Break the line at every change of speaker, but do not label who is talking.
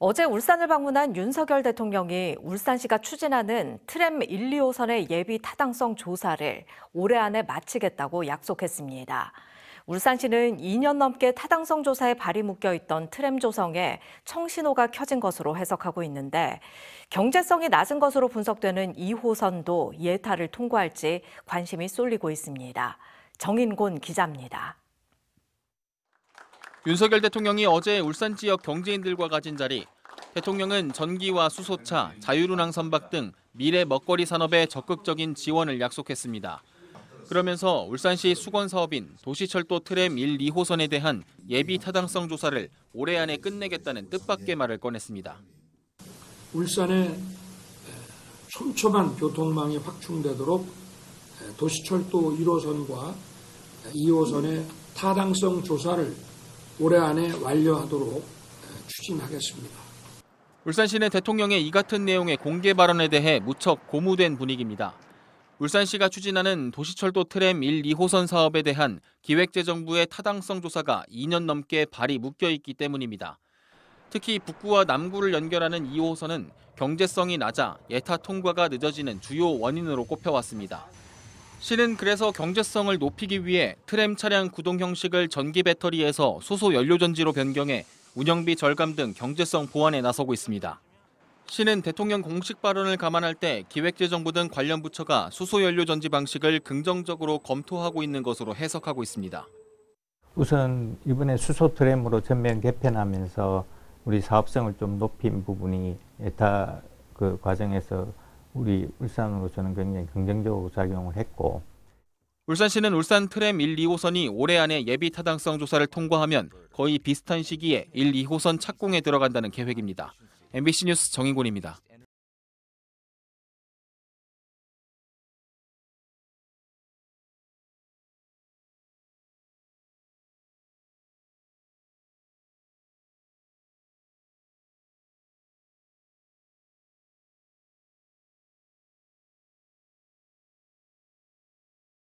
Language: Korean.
어제 울산을 방문한 윤석열 대통령이 울산시가 추진하는 트램 1, 2호선의 예비 타당성 조사를 올해 안에 마치겠다고 약속했습니다. 울산시는 2년 넘게 타당성 조사에 발이 묶여 있던 트램 조성에 청신호가 켜진 것으로 해석하고 있는데 경제성이 낮은 것으로 분석되는 2호선도 예타를 통과할지 관심이 쏠리고 있습니다. 정인곤 기자입니다.
윤석열 대통령이 어제 울산 지역 경제인들과 가진 자리, 대통령은 전기와 수소차, 자율운항 선박 등 미래 먹거리 산업에 적극적인 지원을 약속했습니다. 그러면서 울산시 수건 사업인 도시철도 트램 1, 2호선에 대한 예비 타당성 조사를 올해 안에 끝내겠다는 뜻밖의 말을 꺼냈습니다.
울산의 촘촘한 교통망이 확충되도록 도시철도 1호선과 2호선의 타당성 조사를 올해 안에 완료하도록 추진하겠습니다.
울산시는 대통령의 이 같은 내용의 공개 발언에 대해 무척 고무된 분위기입니다. 울산시가 추진하는 도시철도 트램 1, 2호선 사업에 대한 기획재정부의 타당성 조사가 2년 넘게 발이 묶여 있기 때문입니다. 특히 북구와 남구를 연결하는 2호선은 경제성이 낮아 예타 통과가 늦어지는 주요 원인으로 꼽혀왔습니다. 시는 그래서 경제성을 높이기 위해 트램 차량 구동 형식을 전기 배터리에서 수소 연료 전지로 변경해 운영비 절감 등 경제성 보완에 나서고 있습니다. 시는 대통령 공식 발언을 감안할 때 기획재정부 등 관련 부처가 수소 연료 전지 방식을 긍정적으로 검토하고 있는 것으로 해석하고 있습니다.
우선 이번에 수소 트램으로 전면 개편하면서 우리 사업성을 좀 높인 부분이 에타 그 과정에서 우리 울산으로서는 굉장히 긍정적으로 작용을 했고
울산시는 울산 트램 1, 2호선이 올해 안에 예비 타당성 조사를 통과하면 거의 비슷한 시기에 1, 2호선 착공에 들어간다는
계획입니다. MBC 뉴스 정인곤입니다.